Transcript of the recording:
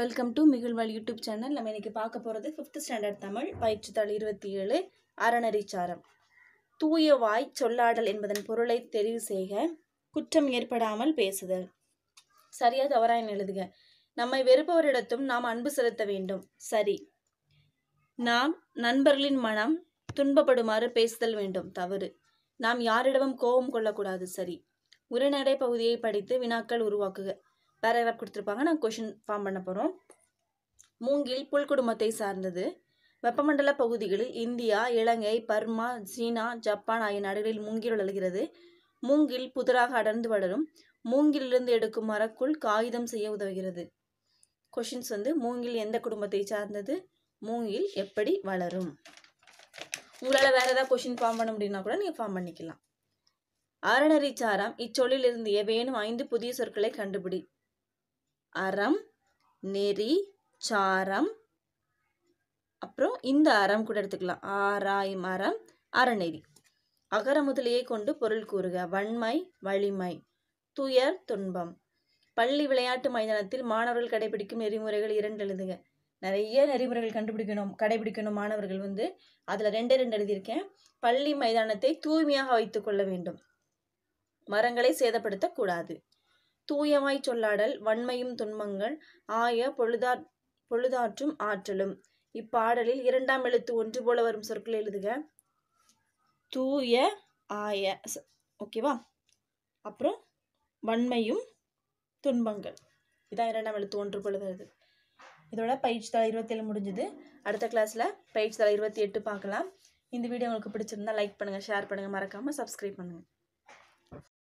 welcome to மிகுழ்வாள் YouTube channel நம்ம இன்றைக்கி பார்க்க போகிறது ஃபிஃப்த் ஸ்டாண்டர்ட் தமிழ் பயிற்சி தாள் இருபத்தி ஏழு அறநெறிச்சாரம் தூய வாய் சொல்லாடல் என்பதன் பொருளை தெரிவு செய்க குற்றம் ஏற்படாமல் பேசுதல் சரியா தவறாய் எழுதுக நம்மை வெறுப்பவரிடத்தும் நாம் அன்பு செலுத்த வேண்டும் சரி நாம் நண்பர்களின் மனம் துன்பப்படுமாறு பேசுதல் வேண்டும் தவறு நாம் யாரிடமும் கோபம் கொள்ளக்கூடாது சரி உரைநடை பகுதியை படித்து வினாக்கள் உருவாக்குக பேராகிராஃப் கொடுத்துருப்பாங்க நான் கொஷின் ஃபார்ம் பண்ண போகிறோம் மூங்கில் புல் குடும்பத்தை சார்ந்தது வெப்பமண்டல பகுதிகளில் India Ilangai Burma China Japan ஆகிய நாடுகளில் மூங்கில் வளர்கிறது மூங்கில் புதிராக அடர்ந்து வளரும் மூங்கிலிருந்து எடுக்கும் மரக்குள் காகிதம் செய்ய உதவுகிறது கொஷின்ஸ் வந்து மூங்கில் எந்த குடும்பத்தை சார்ந்தது மூங்கில் எப்படி வளரும் உங்களால் வேறு ஏதாவது கொஷின் ஃபார்ம் பண்ண முடியும்னா கூட நீங்கள் ஃபார்ம் பண்ணிக்கலாம் அறநெறி இச்சொல்லில் இருந்து ஏவேனும் ஐந்து புதிய சொற்களை கண்டுபிடி அறம் நெறி சாரம் அப்புறம் இந்த அறம் கூட எடுத்துக்கலாம் ஆராயும் அறம் அறநெறி அகர முதலையே கொண்டு பொருள் கூறுக வன்மை வலிமை துயர் துன்பம் பள்ளி விளையாட்டு மைதானத்தில் மாணவர்கள் கடைபிடிக்கும் நெறிமுறைகள் இரண்டு எழுதுங்க நிறைய நெறிமுறைகள் கண்டுபிடிக்கணும் கடைபிடிக்கணும் மாணவர்கள் வந்து அதில் ரெண்டு ரெண்டு எழுதியிருக்கேன் பள்ளி மைதானத்தை தூய்மையாக வைத்துக் கொள்ள வேண்டும் மரங்களை சேதப்படுத்தக்கூடாது தூயமாய் சொல்லாடல் வன்மையும் துன்பங்கள் ஆய பொழுதா பொழுதாற்றும் ஆற்றலும் இப்பாடலில் இரண்டாம் எழுத்து ஒன்று போல வரும் சொற்கள் எழுதுக தூய ஆய ஓகேவா அப்புறம் வன்மையும் துன்பங்கள் இதான் இரண்டாம் எழுத்து ஒன்று போல வருது இதோட பயிற்சி தலை இருபத்தேழு முடிஞ்சுது அடுத்த கிளாஸில் பயிற்சி தலை இருபத்தி எட்டு பார்க்கலாம் இந்த வீடியோ உங்களுக்கு பிடிச்சிருந்தா லைக் பண்ணுங்கள் ஷேர் பண்ணுங்கள் மறக்காமல் சப்ஸ்கிரைப் பண்ணுங்கள்